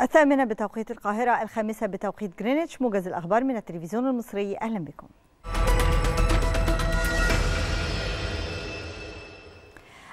الثامنة بتوقيت القاهرة الخامسة بتوقيت جرينتش موجز الأخبار من التلفزيون المصري أهلا بكم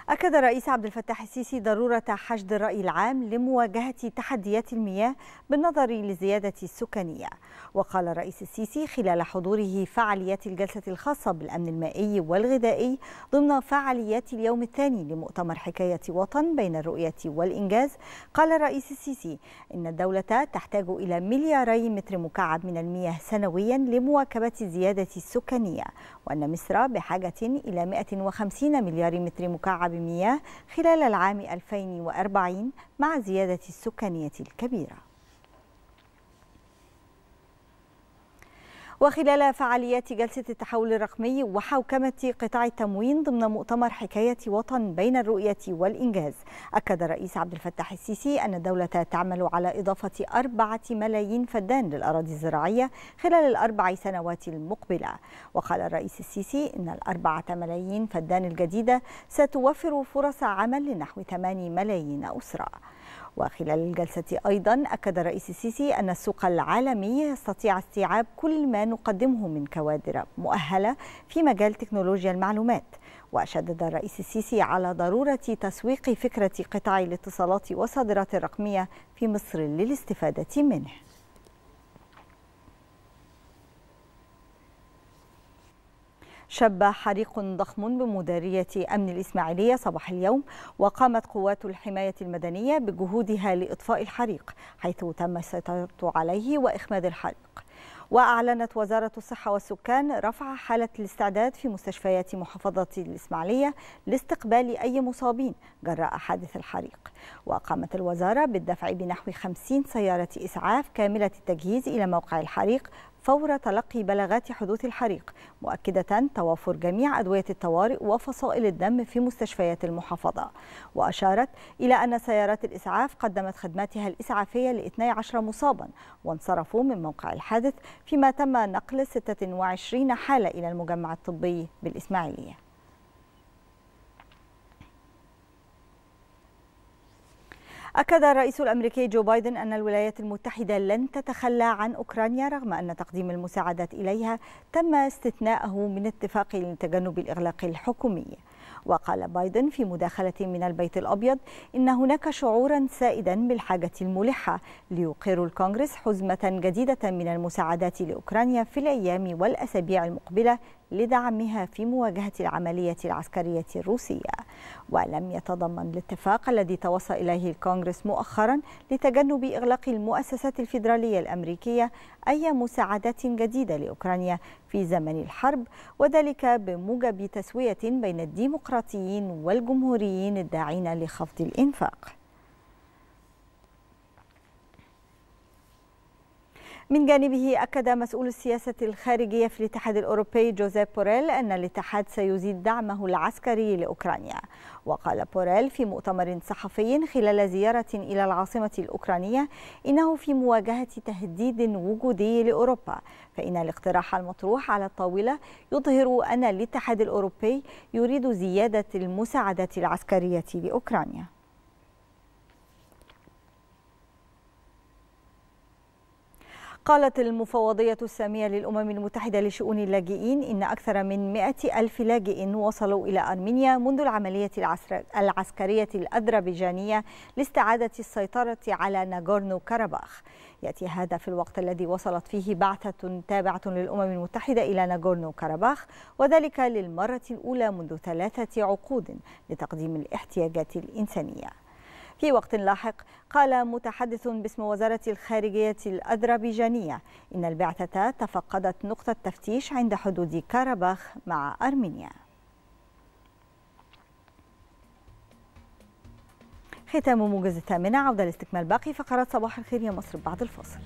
أكد الرئيس عبد الفتاح السيسي ضرورة حشد الرأي العام لمواجهة تحديات المياه بالنظر للزيادة السكانية وقال الرئيس السيسي خلال حضوره فعاليات الجلسة الخاصة بالأمن المائي والغذائي ضمن فعاليات اليوم الثاني لمؤتمر حكاية وطن بين الرؤية والإنجاز قال الرئيس السيسي إن الدولة تحتاج إلى ملياري متر مكعب من المياه سنويا لمواكبة الزيادة السكانية وأن مصر بحاجة إلى 150 مليار متر مكعب بمياه خلال العام 2040 مع زيادة السكانية الكبيرة وخلال فعاليات جلسة التحول الرقمي وحوكمة قطاع التموين ضمن مؤتمر حكاية وطن بين الرؤية والإنجاز أكد الرئيس عبد الفتاح السيسي أن الدولة تعمل على إضافة أربعة ملايين فدان للأراضي الزراعية خلال الأربع سنوات المقبلة وقال الرئيس السيسي أن الأربعة ملايين فدان الجديدة ستوفر فرص عمل لنحو 8 ملايين أسرة وخلال الجلسة أيضا أكد الرئيس السيسي أن السوق العالمي يستطيع استيعاب كل ما نقدمه من كوادر مؤهلة في مجال تكنولوجيا المعلومات وشدد الرئيس السيسي على ضرورة تسويق فكرة قطاع الاتصالات والصادرات الرقمية في مصر للاستفادة منه شب حريق ضخم بمديرية أمن الإسماعيلية صباح اليوم وقامت قوات الحماية المدنية بجهودها لإطفاء الحريق حيث تم السيطرة عليه وإخماد الحريق وأعلنت وزارة الصحة والسكان رفع حالة الاستعداد في مستشفيات محافظة الإسماعيلية لاستقبال أي مصابين جراء حادث الحريق وقامت الوزارة بالدفع بنحو 50 سيارة إسعاف كاملة التجهيز إلى موقع الحريق فور تلقي بلاغات حدوث الحريق مؤكدة توافر جميع أدوية الطوارئ وفصائل الدم في مستشفيات المحافظة وأشارت إلى أن سيارات الإسعاف قدمت خدماتها الإسعافية ل 12 مصابا وانصرفوا من موقع الحادث فيما تم نقل 26 حالة إلى المجمع الطبي بالإسماعيلية أكد الرئيس الأمريكي جو بايدن أن الولايات المتحدة لن تتخلى عن أوكرانيا رغم أن تقديم المساعدات إليها تم استثناءه من اتفاق لتجنب الإغلاق الحكومي وقال بايدن في مداخلة من البيت الأبيض إن هناك شعورا سائدا بالحاجة الملحة ليقر الكونغرس حزمة جديدة من المساعدات لأوكرانيا في الأيام والأسابيع المقبلة لدعمها في مواجهة العملية العسكرية الروسية ولم يتضمن الاتفاق الذي توصل إليه الكونغرس مؤخرا لتجنب إغلاق المؤسسات الفيدرالية الأمريكية أي مساعدات جديدة لأوكرانيا في زمن الحرب وذلك بموجب تسوية بين الديمقراطيين والجمهوريين الداعين لخفض الإنفاق من جانبه أكد مسؤول السياسة الخارجية في الاتحاد الأوروبي جوزيف بوريل أن الاتحاد سيزيد دعمه العسكري لأوكرانيا وقال بوريل في مؤتمر صحفي خلال زيارة إلى العاصمة الأوكرانية إنه في مواجهة تهديد وجودي لأوروبا فإن الاقتراح المطروح على الطاولة يظهر أن الاتحاد الأوروبي يريد زيادة المساعدة العسكرية لأوكرانيا قالت المفوضية السامية للأمم المتحدة لشؤون اللاجئين إن أكثر من مئة ألف لاجئ وصلوا إلى أرمينيا منذ العملية العسكرية الأذربيجانية لاستعادة السيطرة على ناغورنو كاراباخ يأتي هذا في الوقت الذي وصلت فيه بعثة تابعة للأمم المتحدة إلى ناغورنو كاراباخ وذلك للمرة الأولى منذ ثلاثة عقود لتقديم الاحتياجات الإنسانية في وقت لاحق قال متحدث باسم وزارة الخارجية الأذربيجانية إن البعثة تفقدت نقطة تفتيش عند حدود كارباخ مع أرمينيا ختام موجز الثامنة عودة لاستكمال باقي فقرات صباح الخير يا مصر بعد الفاصل